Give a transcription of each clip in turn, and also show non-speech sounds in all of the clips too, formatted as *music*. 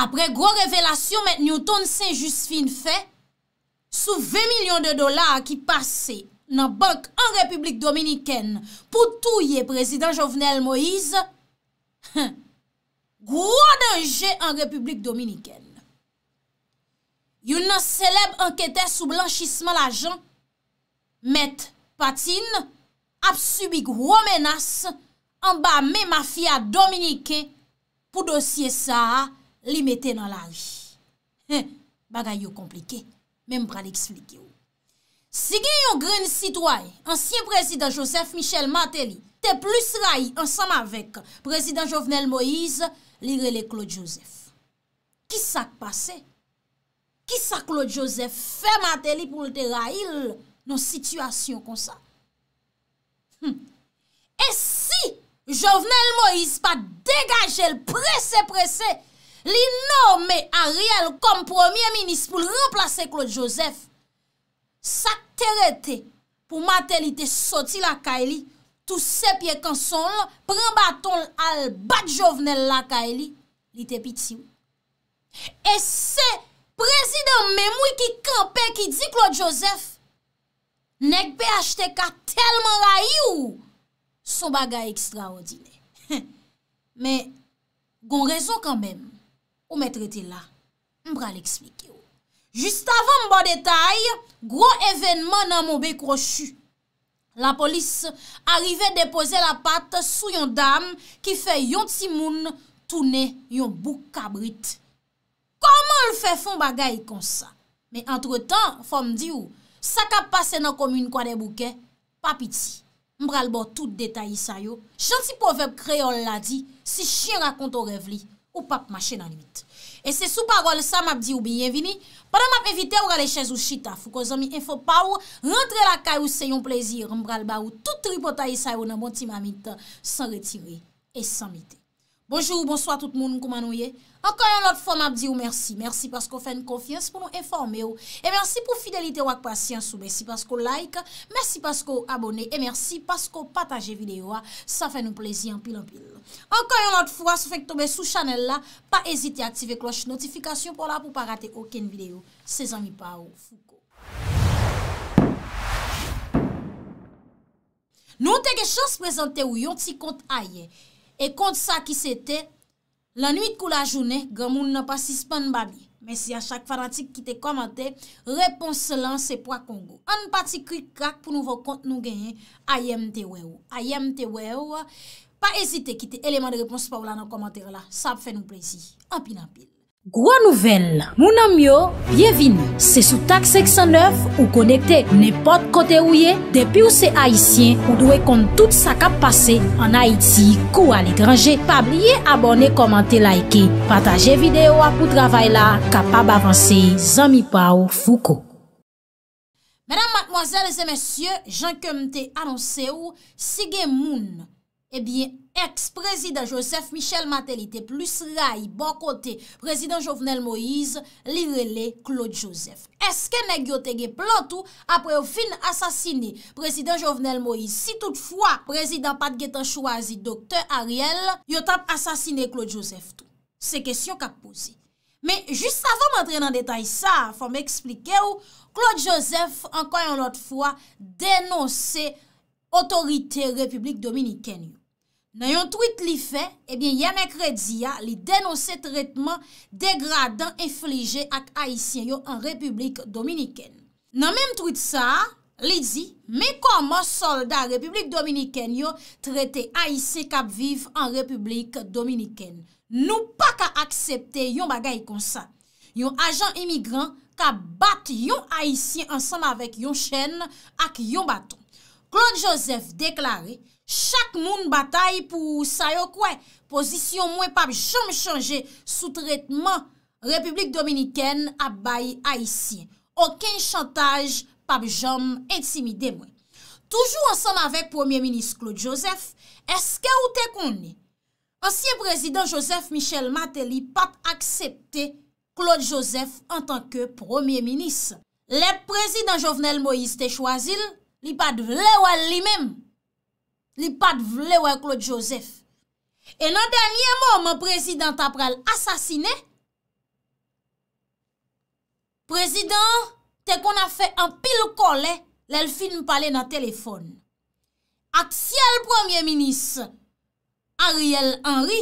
apre gwo revelasyon met Newton Saint-Justine fe, sou 20 milyon de dolar ki pase nan bank an Republik Dominikene pou touye prezident Jovenel Moïse, gwo denje an Republik Dominikene. Yon nan seleb anketè sou blanchisman la jan, met patine, ap subik gwo menas, an ba me mafya Dominike pou dosye sa a, li mette nan laj. He, bagay yo komplike, menm pral eksplike yo. Sige yon gren sitway, ansyen prezident Joseph Michel Martelly, te plus ray, ansanm avek, prezident Jovenel Moïse, li rele Claude Joseph. Kisa kpase? Kisa Claude Joseph fe Martelly pou lte rayil nan situasyon konsa? Hmm. E si Jovenel Moïse pa degaje l presse presse li nou me a riel kom premier minis pou l remplase Claude Joseph sa kterete pou matel li te soti la ka e li tou se pie kanson la pren baton al bat jovenel la ka e li li te piti ou e se prezident memoui ki kampe ki di Claude Joseph nek pe achete ka telman ray ou sou bagay ekstraordine *laughs* me gon rezon kan men Ou mè trete la, mbra l'eksplike yo. Jist avan mba detay, gro evenman nan mbe krochu. La polis arrive depose la pat sou yon dam ki fe yon timoun toune yon bouk kabrit. Koman l fè fon bagay kon sa? Me entretan, fòm di yo, sakap pase nan komine kwa de bouke, papiti. Mbral bo tout detay sa yo. Chanti poveb kreol la di, si chien rakon to revli. pap machè nan limit. E se sou parol sa map di ou biyevini, padan map evite ou gale chèz ou chita, fou ko zomi enfo pa ou, rentre la kay ou se yon plezir, mbral ba ou, tout ripota yi sa yo nan bonti mamita, san retire et san mite. Bonjou, bonsoi tout moun nou koumanou ye. Ankanyon lot fwa mab di ou mersi. Mersi paskou fèn konfians pou nou informe ou. E mersi pou fidelite wak pasyans ou. Mersi paskou like. Mersi paskou abone. E mersi paskou pataje videyo a. Sa fè nou plezi anpil anpil. Ankanyon lot fwa sou fèk tobe sou chanel la. Pa ezite ative kloche notifikasyon pou la pou pa rate okèn videyo. Se zanmi pa ou fuko. Nou te ge chans prezante ou yon ti kont a ye. E mersi. E kont sa ki sete, la nwit kou la jounen, gwa moun nan pa sispan bani. Men si a chak fanatik ki te komante, repons lan se po a Kongo. An pati krik krak pou nou vok kont nou genyen, ayem te wew. Ayem te wew, pa ezite ki te eleman de repons pa ou la nan komante la. Sa ap fè nou plezi. An pin an pin. Gwa nouvel, moun amyo, byevini, se sou tak 609 ou konekte nipot kote ou ye, depi ou se haisyen ou dwe kont tout sa kap pase an Haiti kou al ekranje, pa blye abone komante laike, pataje videyo apou travay la kapab avanse zami pa ou fuko. Mèdam matmoazèl e zè mèsyè, jankèm te anonse ou, sigè moun. Ebyen, eh eks-prezident Joseph Michel Matel ite plus ray, bon kote, prezident Jovenel Moïse, li rele Claude Joseph. Eske ne gyo tege plantou apre yo fin asasini prezident Jovenel Moïse, si toutfwa prezident Pat Ghetan Chouazi, doktor Ariel, yo tap asasini Claude Joseph tou. Se kesyon kak pouzi. Me, jist avon mwen tre nan detay sa, fwa mwen eksplike ou, Claude Joseph, anko yon lot fwa, denonse otorite Republik Dominikennu. Nan yon tweet li fe, ebyen eh Yamek Redzia li denose tretman degradant inflije ak Aisyen yo an Republik Dominiken. Nan menm tweet sa, li di, me koman solda Republik Dominiken yo trete Aisyen kap viv an Republik Dominiken. Nou pa ka aksepte yon bagay kon sa. Yon ajan imigran kap bat yon Aisyen ansanm avèk yon chen ak yon baton. Claude Joseph deklare Chak moun batay pou sa yo kwen. Pozisyon mwen pap jom chanje sou tretman Republik Dominiken ap bay Aisyen. Oken chantaj pap jom intimide mwen. Toujou ansanm avek Premier Ministre Claude Joseph, eske ou te koni? Ansyen Prezident Joseph Michel Maté li pat aksepte Claude Joseph an tanke Premier Ministre. Le Prezident Jovenel Moïse Techoazil li pat vlewal li menm. li pat vle wè Claude Joseph. E nan danyè mò, mè prezident apre l'assasine, prezident, te kon a fè an pil kole, lè l'fi m'pale nan telefon. Ak siè l'pronye minis, Ariel Henry,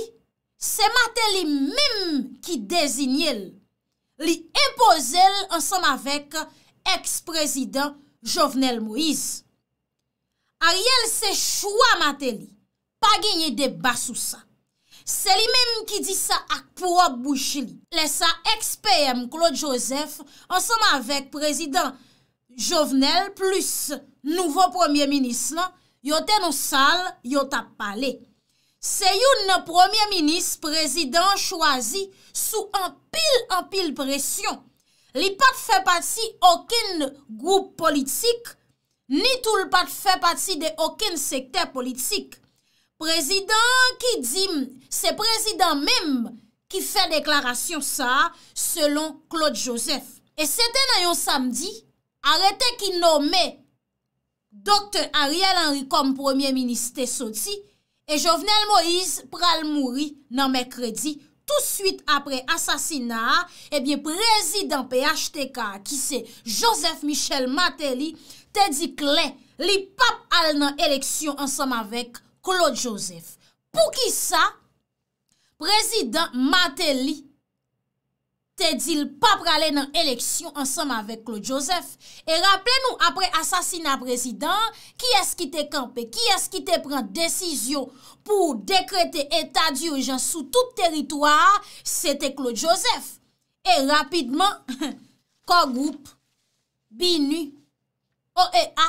se matè li mèm ki dezinyel, li impozel ansam avèk eks prezident Jovenel Moïse. Ariel se choua mate li, pa genye deba sou sa. Se li menm ki di sa akpou akbou chili. Le sa ekspeyem Claude Joseph, ansanman vek prezident Jovenel plus nouvo premier minis lan, yote nou sal, yote ap pale. Se yon nou premier minis prezident chwazi sou anpil anpil presyon. Li pat fe pati okin nou group politik, Ni tout le pat fè pati de okin sekter politik. Prezident ki dim, se prezident mèm ki fè deklarasyon sa, selon Claude Joseph. E sè den ayon samdi, arete ki nomè Dr. Ariel Henry kom Premier Ministre Soti, e Jovenel Moïse pral mouri nan Mekredi, tout suite apre asasina, ebyen eh prezident PHTK ki se Joseph Michel Mateli, te di klen li pap al nan eleksyon ansanm avek Claude Joseph. Pou ki sa, prezident Mateli, te di li pap al nan eleksyon ansanm avek Claude Joseph. E rappele nou apre asasina prezident, ki es ki te kampe, ki es ki te pren desizyon pou dekrete etat diogen sou tout teritoar, se te Claude Joseph. E rapidman, *laughs* kogoup, binu, On e a,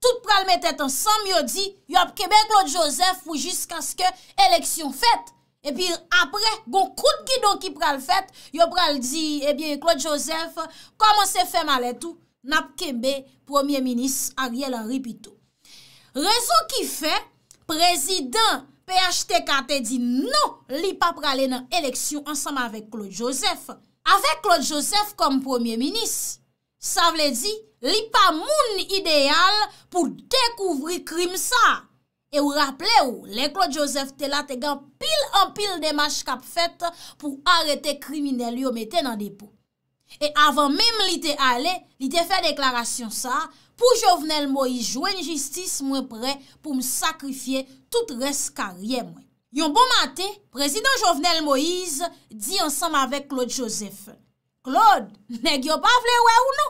tout pral mette ansam, yo di, yo apkebe Claude Joseph ou jiska skye eleksyon fet. E pi apre, gon kout ki don ki pral fet, yo pral di, e eh biye Claude Joseph, koman se fe male tout, napkebe Premier Ministre Ariel Haripito. Rezon ki fe, prezident PHTK te di, non, li pa prale nan eleksyon ansam avek Claude Joseph. Avek Claude Joseph kom Premier Ministre. Sa vle di, li pa moun ideal pou dekouvri krim sa. E ou rapple ou, le Claude Joseph te la te gan pil an pil de mach kap fet pou arete krimine li yo mette nan depo. E avan mem li te ale, li te fe deklarasyon sa, pou Jovenel Moïse jouen justice mwen pre pou m sakrifye tout res karye mwen. Yon bon mate, prezident Jovenel Moïse di ansam avek Claude Joseph sa. Claude, nèk yo pa vle wè ou nou?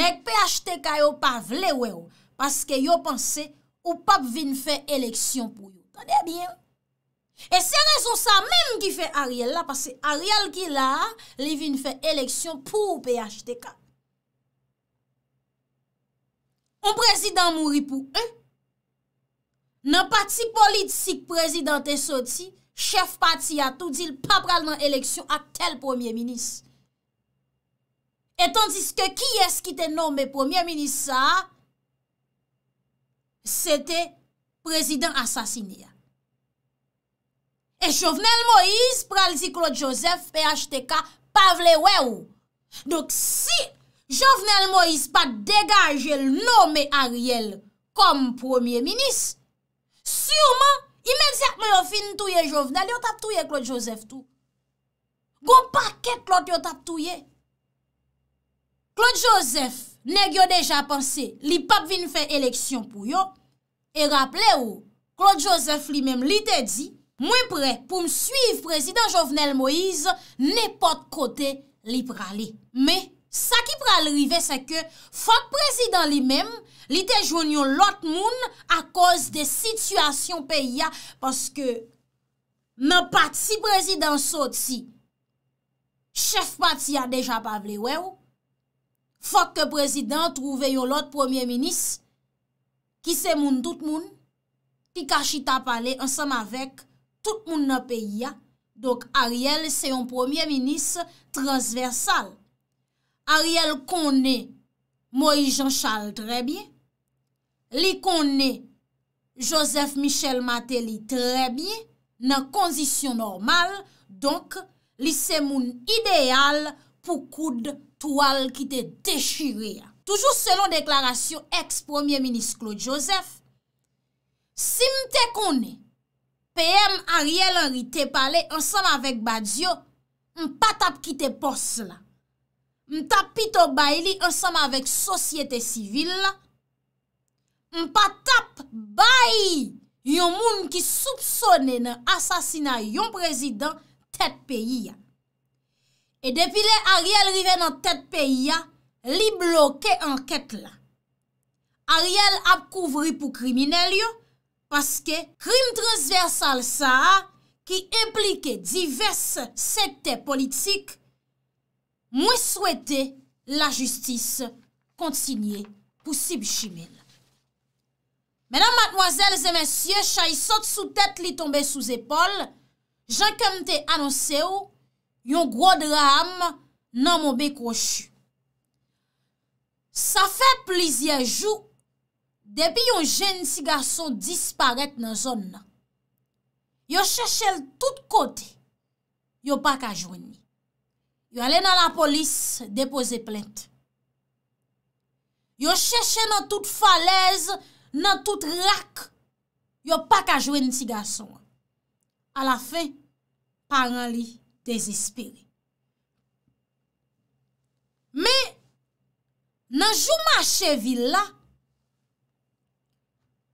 Nèk PHTK yo pa vle wè ou? Paske yo pense ou pap vin fè eleksyon pou yo. Kande bien? E se rezon sa menm ki fè Ariel la, pase Ariel ki la, li vin fè eleksyon pou PHTK. O prezident mou ripou, nan pati politik prezidenten soti, chef pati a tout, di l pap ral nan eleksyon a tel premier ministre. Et tandis ke ki es ki te nomme premier ministre sa, se te prezident asasini ya. E Jovenel Moïse pralzi Claude Joseph, PHTK, Pavle Weou. Dok si Jovenel Moïse pa degaje l nome Ariel kom premier ministre, souman imensyat mwen yo fin touye Jovenel, yo tap touye Claude Joseph tou. Gon pa ket klot yo tap touye. Claude Joseph ne gyo deja panse li pap vin fè eleksyon pou yo e rapple ou Claude Joseph li menm li te di mwen pre pou msuyv prezident Jovenel Moïse ne pot kote li prale. Me sa ki prale rive se ke fok prezident li menm li te jounyon lot moun a koz de situasyon pe ya paske men pati prezident sot si chef pati a deja pavle we ou Fok ke prezident, trouveyon lot premier minis, ki se moun tout moun, ki kashi ta pale, ansan avek, tout moun nan peyi ya. Dok Ariel se yon premier minis transversal. Ariel kone Moïse Jean-Charles trebi, li kone Joseph Michel Matéli trebi, nan kondisyon normal, donk li se moun ideal, pou koud toal ki te techiri ya. Toujou selon deklarasyon ex-premier minis Claude Joseph, si mte konen PM Ariel Henry te pale ansam avèk Badiou, mpa tap ki te pos la. Mta pitou bay li ansam avèk sosyete sivil la. Mpa tap bay yon moun ki soupsonen asasina yon prezident tet peyi ya. e depi le Ariel rive nan tet peyi ya li bloke anket la. Ariel ap kouvri pou krimine li yo, paske krim transversal sa a, ki implike diverse sete politik, mwen souwete la justis kontinye pou sib chimel. Menan matmwazel zemensye, chay sot sou tet li tombe sou zepol, jan kemte anonse ou, yon gro drame nan mou be kou chou. Sa fe plizye jou, depi yon jen si gason disparet nan zon nan. Yo chèche l tout kote, yo pa kajwen ni. Yo ale nan la polis depose plente. Yo chèche nan tout falez, nan tout rak, yo pa kajwen si gason. A la fe, paran li. Dezespere. Me, nanjou mache villa,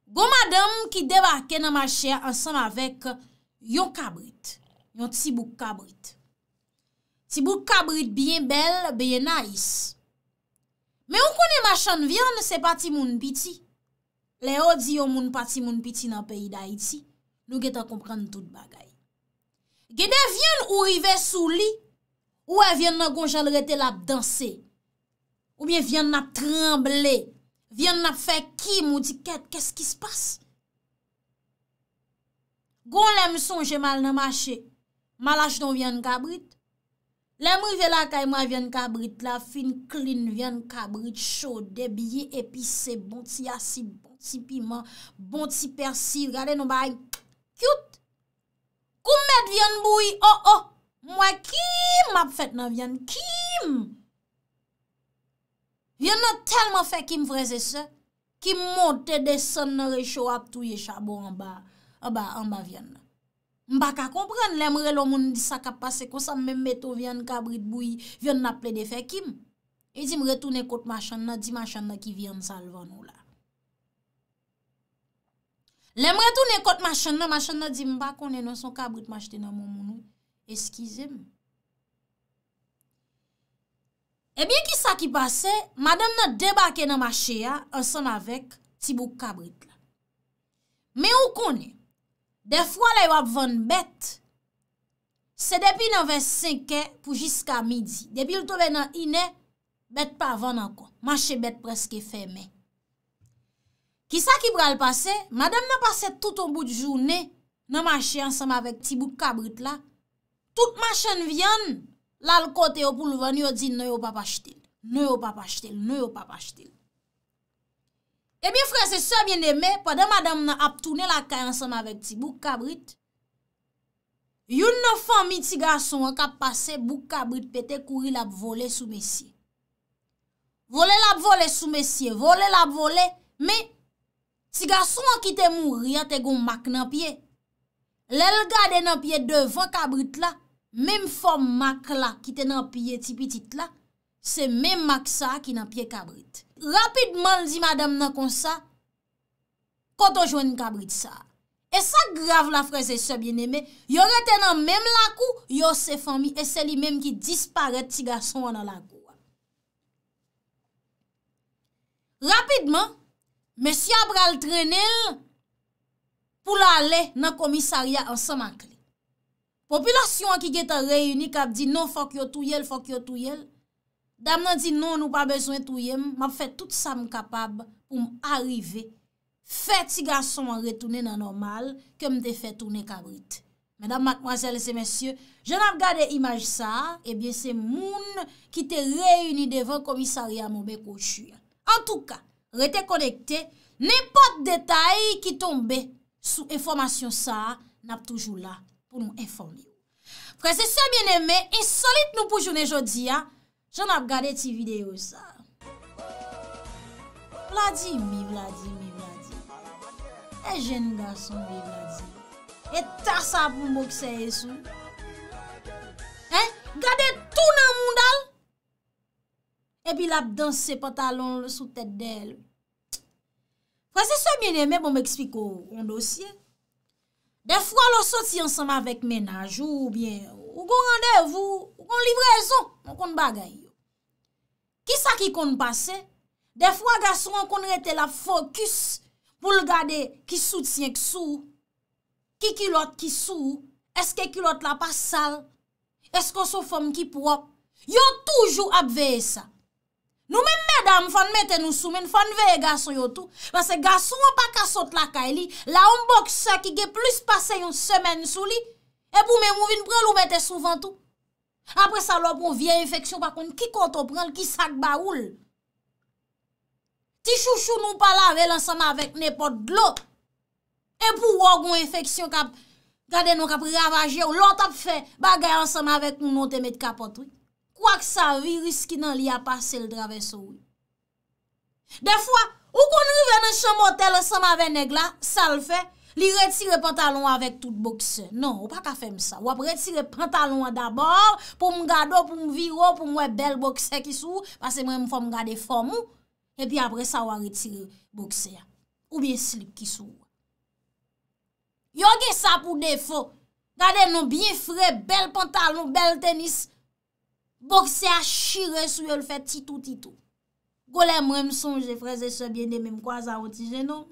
gomadam ki debake nan mache ansanm avek yon kabrit, yon tibouk kabrit. Tibouk kabrit biye bel, biye nais. Me, ou konye mache anvyan, se pati moun piti. Le odi yon moun pati moun piti nan peyi da iti, nou geta komprende tout bagay. Gede vyen ou rive sou li, ou e vyen nan kon jal rete la danse, ou miye vyen na tremble, vyen na fe ki moudi ket, kesk ki spas? Gon lem son jemal nan mache, malaj don vyen kabrit, lem rive la kay mwa vyen kabrit la, fin klin vyen kabrit, chode, debye, epise, bon ti asid, bon ti piman, bon ti persil, gade nou bay kout. Koum met vyen boui, oh oh, mwen kim ap fet nan vyen, kim. Vyen nan telman fekim freze se, kim monte de sen nan rechow ap touye chabo an ba, an ba vyen nan. Mba ka kompren, lem re lo moun disa ka pase konsan men meto vyen kabrit boui, vyen naple de fekim. E zim retoune kote machan nan, di machan nan ki vyen salvan ou la. Le mwen tou ne kote machan nan, machan nan di mba konen nan son kabrit machate nan moun moun ou, eskize moun. E eh bie ki sa ki pase, madame nan debake nan machaya an son avek tibou kabrit la. Me ou konen, defwa la yon ap ven bet, se depi nan 25 e pou jiska midi. Depi louto ven nan ine, bet pa ven an kon, mache bet preske fe men. Ki sa ki bral pase, madam nan pase tout ou bout jounen nan mache ansama vek ti bouk kabrit la. Tout mache vyan, lal kote ou poulvan yon di nou yon papa chten. Nou yon papa chten, nou yon papa chten. E eh mi fran se so bien deme, padan madam nan ap toune la kay ansama vek ti bouk kabrit. Yon nan fwa miti gason wak ap pase bouk kabrit pete kuri la ap vole sou mesye. Vole la ap vole sou mesye, vole la ap vole, me... Si gason an ki te mou, riyan te goun mak nan pie. Lèl gade nan pie devan kabrit la, mèm fòm mak la ki te nan pie tipi tit la, se mèm mak sa ki nan pie kabrit. Rapidman li di madame nan kon sa, konton jwen kabrit sa. E sa grav la freze se biene me, yon retenan mèm lakou, yon se fòmi e se li mèm ki disparet si gason an nan lakou. Rapidman, Mesya bral trenel pou la le nan komisaria an sa mankle. Populasyon an ki geta reyuni kap di nou fok yo touyel, fok yo touyel. Dam nan di nou nou pa bezwen touyem map fet tout sa m kapab pou m arrive fet si gason an retounen nan normal kem eh te fetounen kabrit. Medan makmwazel se mesye jen ap gade imaj sa ebyen se moun ki te reyuni devan komisaria moube kochuyen. An touka rete konekte, nipot detay ki tombe sou informasyon sa, nap toujou la pou nou informe. Prese se bieneme, insolite nou pou jounen jodi ya, joun ap gade ti video sa. Vladi mi, vladi mi, vladi mi. E jen gason mi, vladi mi. E tasa pou mokseye sou. E, gade tou nan moun dal. Epi la ap danse patalon le sou tete del. Kwa se se mene mè bon mè ekspiko yon dosye. De fwa lo soti ansanm avèk menaj ou bien. Ou kon randev ou kon livre zon. Mwen kon bagay yo. Ki sa ki kon pase? De fwa gas ron kon rete la fokus pou l gade ki soutien ki sou. Ki ki lot ki sou? Eske ki lot la pa sal? Eske sou fom ki prop? Yo toujou ap veye sa. Nou men mèdame fòn mète nou soumen, fòn veye gason yo tou. Basè gason wè pa kasot lakay li, la oum bok sa ki ge plus pase yon semen sou li, e pou mè mou vin prè lou mète souvan tou. Apre sa lò pou vie infeksyon pa kon, ki koto pran, ki sak ba oul. Ti chou chou nou pa lavel ansama vek nepot glot. E pou wò goun infeksyon ka de nou kap ravaje ou lò tap fè, ba gaya ansama vek nou nou temet kapot wè. wak sa viris ki nan li a pase l drave sou. De fwa, ou kon rive nan chan motel san ma venèk la, sal fè, li retire pantalon avèk tout bokse. Non, ou pa ka fèm sa. Wap retire pantalon d'abor pou m gado, pou m viro, pou m wè bel bokse ki sou, pase mè m fòm gade fòm ou, e pi apre sa wap retire bokse ya, ou bien slip ki sou. Yo ge sa pou defo, gade nou bien fre, bel pantalon, bel tenis, Bokse a shire sou yo l fè titou titou. Gole mre msonje freze sebyen de mè mkwaza otijen nou.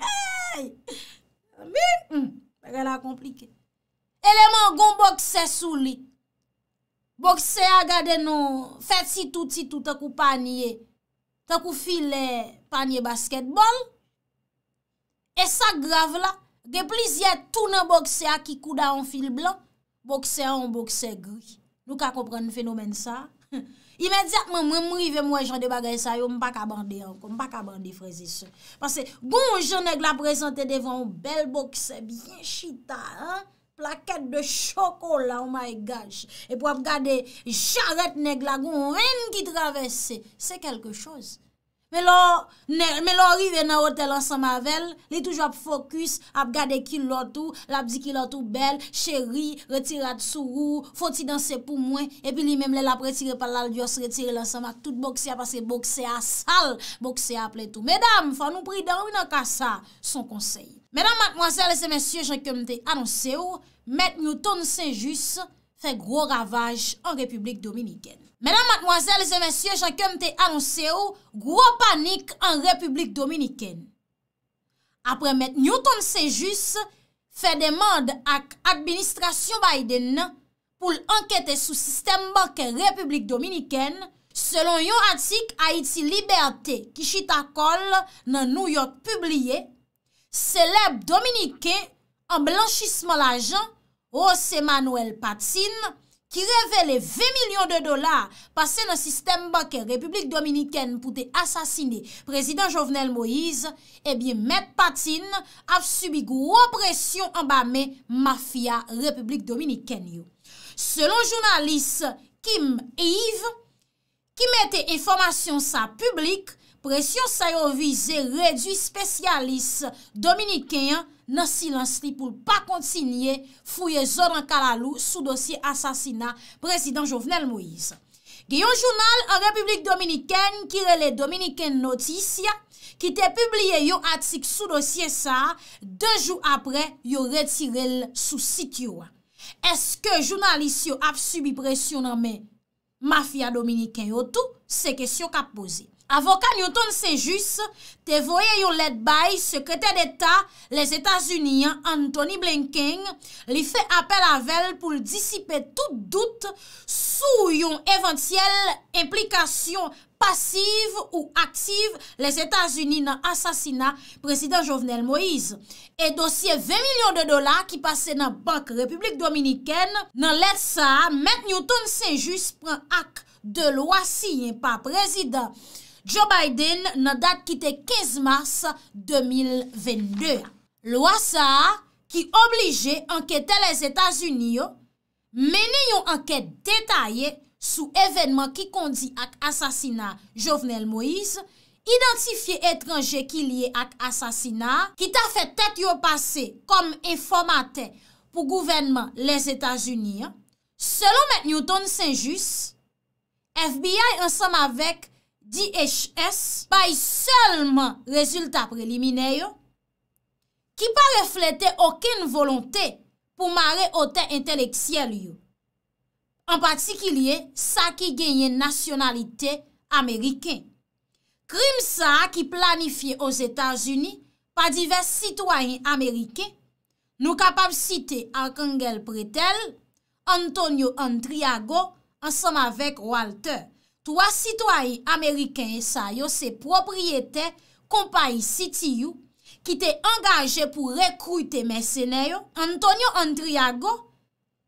Hey! Mbim! Fè gè la komplike. Eleman goun bokse sou li. Bokse a gade nou fè titou titou ta kou panye. Ta kou file panye basketbol. E sa grav la. De plis yet tou nan bokse a ki kou da an fil blan. Bokse a an bokse grij. Nou ka kompren fenomen sa. *laughs* Imediatman mwen mou yve mwen jan de bagay sa yo mpa kabande yon kon, mpa kabande frazi se. Pase goun jen neg la prezante devan bel bokse, byen chita, plaket de chokola, oh my gosh, e pou ap gade jaret neg la goun ren ki travesse, se kelke chose. Mè lò, mè lò rive nan hotel ansama vel, li touj ap fokus, ap gade kil lò tou, l ap di kil lò tou bel, chéri, retire at sou rou, fò ti dansè pou mwen, epi li mèm lè l ap retire palal dios, retire l ansama tout bokse ap asè bokse asal, bokse ap letou. Mèdam, fò nou pri dan wè nan kasa, son konsey. Mèdam, mèk mwansè, lè se mèsyè, jè kèm te anonsè ou, mèk nou tonse jüsse, grou ravaj an Republik Dominiken. Mèdam matmoazèl, lèzè mèsyè, chakèm te anonsè ou, grou panik an Republik Dominiken. Apre mèd Newton se jüs, fè demande ak administrasyon Biden pou l'ankètè sou sistem bak Republik Dominiken, selon yon atik Haiti Liberté ki chit akol nan New York publiye, seleb Dominiken an blanchisman la jan Ose Manuel Patin, ki revele 20 milyon de dolar pase nan sistem banke Republik Dominiken pou te asasine prezident Jovenel Moïse, e eh bie Met Patin ap subi gwo presyon ambame Mafia Republik Dominiken yo. Selon jounaliste Kim Eve, ki mette informasyon sa publik, Presyon sa yo vize redwi spesyalis Dominiken nan silansri pou pa kontinye fouye Zoran Kalalou sou dosye asasina prezident Jovenel Moïse. Giyon jounal Republik Dominiken kirele Dominiken Noticia ki te publie yo atik sou dosye sa, dwen jou apre yo retirel sou sit yo. Eske jounalis yo ap subi presyon nan me Mafia Dominiken yo tou, se kesyon ka posey. Avoka Newton Saint-Just te voye yon ledbay sekreter d'Etat les Etats-Unis, Anthony Blanking, li fe apel avel pou disipe tout dout sou yon eventyel implikasyon pasiv ou aktiv les Etats-Unis nan asasina prezident Jovenel Moïse. E dosye 20 milyon de dola ki pase nan bank Republik Dominikene nan ledsa, met Newton Saint-Just pren ak de loa si yon pa prezident. Joe Biden nan dat ki te 15 mars 2022. Lwa sa ki oblije anketen les Etats-Unis yo, meni yo anket detaye sou evenman ki kondi ak asasina Jovenel Moïse, identifiye etranje ki liye ak asasina, ki ta fè tèt yo pase kom informate pou gouvenman les Etats-Unis yo. Selon Met Newton Saint-Just, FBI ansam avek, DHS pa yi selman rezultat prelimineyo ki pa reflete oken volonte pou mare ote enteleksiyel yo. An patikilye sa ki genyen nasyonalite Ameriken. Krim sa ki planifiye o Zetazuni pa divers sitwayen Ameriken nou kapab site Arkangel Pretel, Antonio Andriago ansam avek Walter. 3 sitwai Ameriken esa yo se propriyete kompai siti yo ki te angaje pou rekruyte mersene yo. Antonio Andriago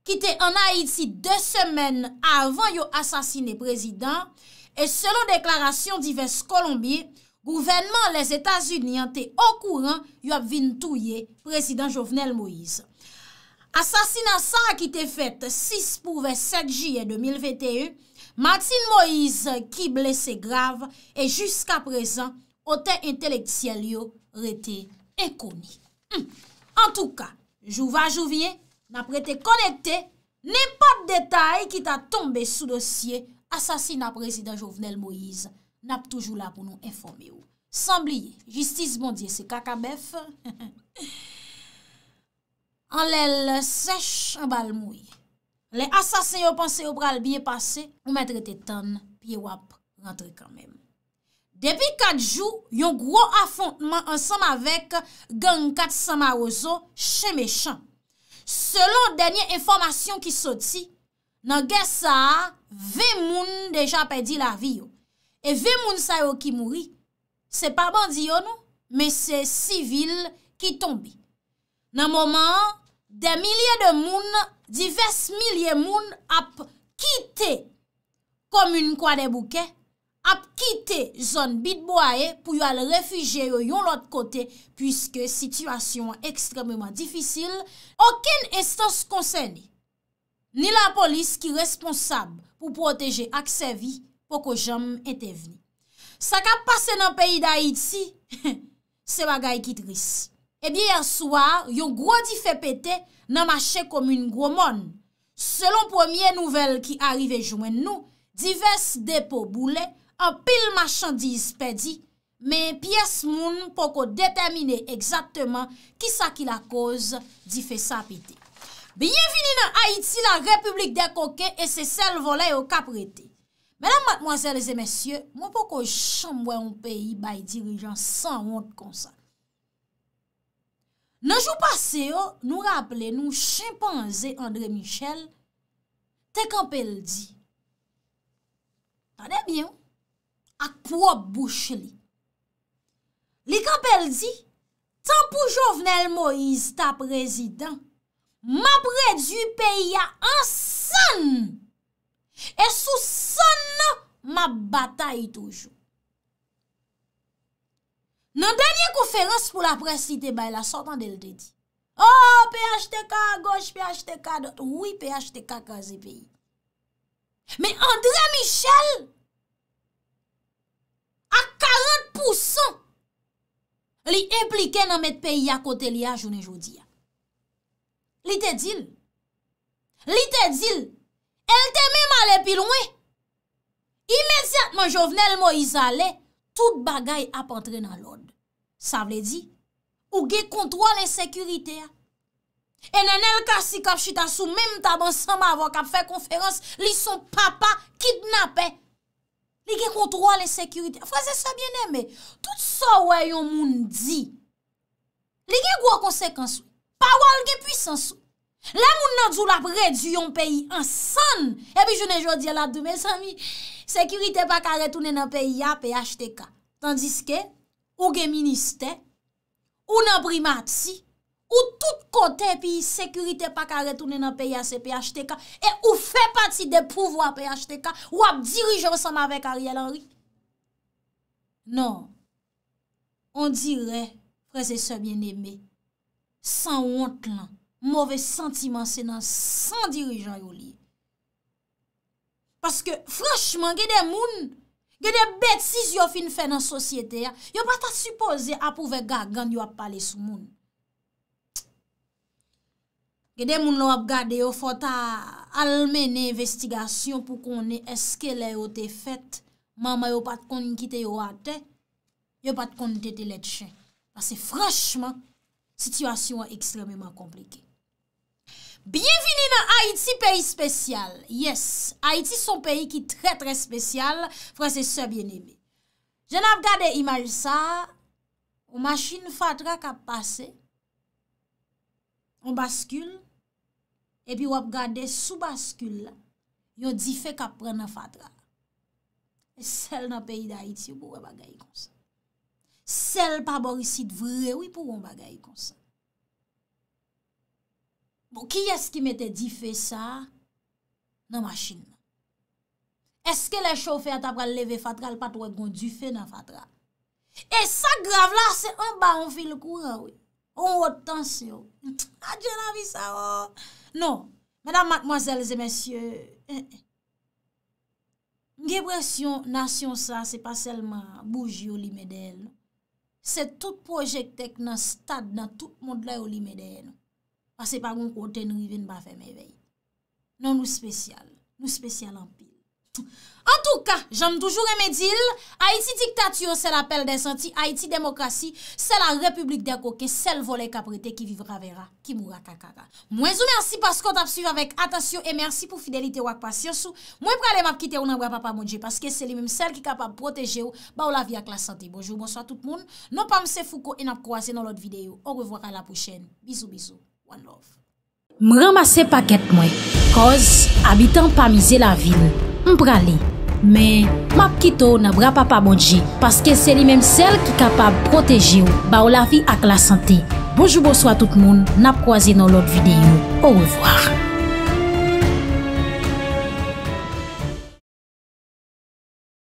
ki te anayiti 2 semen avan yo asasine prezident e selon deklarasyon di Ves Colombie, gouvenman les Etats-Unis ante okouran yo ap vin touye prezident Jovenel Moise. Asasina sa ki te fete 6 pouve 7 jye 2021, Martine Moïse ki blese grave e jiska prezen ote intelektisyel yo rete ekoni. Hmm. En tou ka, jou va jou vie, na prete konekte, ne pat detay ki ta tombe sou dosye asasina prezident Jovenel Moïse, nap toujou la pou nou informe ou. Sambliye, jistis bondye se kakabef, an lèl sech an bal mouye. Le asasen yo panse yo pral biye pase, ou mètre te tan, piye wap rentre kanmèm. Depi katjou, yon gro afontman ansam avek gen katsama ozo, chè mechan. Selon denye informasyon ki soti, nan gesa, ve moun deja pedi la vi yo. E ve moun sa yo ki mouri, se pa bandi yo nou, me se sivil ki tombi. Nan mouman, de milyè de moun anpè, Divers milye moun ap kite komune kwa debouke, ap kite zon bitboaye pou yo al refugye yo yon lot kote pwiske situasyon ekstrememan difisil, oken estans konsen ni. Ni la polis ki responsab pou proteje aksevi poko jom ente vni. Sa ka pase nan peyi da iti, *laughs* se magay ki tris. E biye yaswa, yon grodi fe pete nan mache kom yon gwo mon. Selon pwemye nouvel ki arive jwen nou, divers depo boule, an pil machandiz pedi, men piyes moun poko detemine egzatman ki sa ki la koz di fe sa apite. Bienvini nan Haiti la Republik de Koke e se sel vole yo kaprete. Menam matmoazèlèzèmessye, moun poko chanmwe yon peyi bay dirijan san moun kon sa. Nanjou pase yo, nou rappele nou chimpanzé André Michel, te kampel di. Tane byon, ak pou wop bouch li. Li kampel di, tan pou jovnel Moïse ta prezident, ma prej du peyi an san, e sou san ma batay toujou. Nan danyen konferans pou la presi te bay la, sotan del te di. Oh, PHTK a goj, PHTK a doj. Oui, PHTK ka zi peyi. Me André Michel, a 40% li implike nan met peyi ya kote li a jounen joudi ya. Li te dil. Li te dil. El te men male pil mwen. E, imediatman jovenel mo izale, tout bagay ap entre nan loun. Sa vle di? Ou ge kontrol en sekurite a? E nen el kasi kap chita sou Mem taban san ma avok ap fe konferans Li son papa kidnape Li ge kontrol en sekurite A faze sa bieneme Tout sa wè yon moun di Li ge gwo konsekansou Pa wal ge pwisansou Le moun nan djou la bret Dyon peyi ansan E bi jounen jodi la dwen Sekurite pa karetounen an peyi A pey achte ka Tandiske Ou gen minister, ou nan primati, ou tout kote pi sekurite pa kare tounen nan peyase peyache teka, e ou fe pati de pouvo ap peyache teka, ou ap dirijen son avek a riyel anri. Non, on dire prezese bien eme, san ont lan, mouve sentiman se nan san dirijen yo li. Paske frashman gen de moun, Gede bet, si yo fin fè nan sosyete ya, yo pata suppose apouve gage gand yo ap pale sou moun. Gede moun nou ap gade yo, fota almeni investigasyon pou koni eske le yo te fèt, mama yo pat koni kite yo ate, yo pat koni tete let chen. Bas se franschman, situasyon wè ekstremèman komplike. Bienveni nan Haïti, peyi spesyal. Yes, Haïti son peyi ki tre tre spesyal. Fransè sebyen eme. Je nan ap gade imaj sa. Ou machin fatra kap pase. Ou baskul. E pi ou ap gade sou baskul la. Yo di fe kap prena fatra. Sel nan peyi da Haïti ou pou wè bagay kon sa. Sel pa borisit vre wè pou wè bagay kon sa. Bon, ki es ki mette di fe sa nan masjin nan? Eske le chow fe atapre leve fatra, l pat wèk goun di fe nan fatra? E sa grav la, se an ba an fi l kouwa wè. An wotans yo. Adjè nan vi sa wò. Non, mèdam matmoazèl zè mèsyè, ngepresyon eh, eh. nasyon sa, se pa selman bouji ou li mèdèl. Se non. tout projektek nan stad, nan tout moun lè ou li mèdèl nou. Pase pa goun konten nou i ven ba fe me vey. Non nou spesyal. Nou spesyal anpi. An tou ka, janm toujou remedil. Haiti diktatiyon, se la pel de santi. Haiti demokrasi, se la republik de koke. Sel vole kaprete ki vivra vera. Ki moura kakara. Mwen sou mersi paskot ap suj avèk. Atasyon e mersi pou fidelite wak pasyosou. Mwen pralem ap kite ou nan wap apamodje. Paske se li mèm sel ki kapap proteje ou. Ba ou la vi ak la santi. Bonjour, bonsoit tout moun. Non pa mse fouko en ap kowase nan lot videyo. Ou revoak an M ramase paket mwen, koz abitan pa mize la vil, m pra li. Men, map kito na bra pa pa modji, paske se li menm sel ki kapab proteji ou, ba ou la vi ak la sante. Bojou bojou a tout moun, nap kwa zi nou lot videyo. Ou revoar.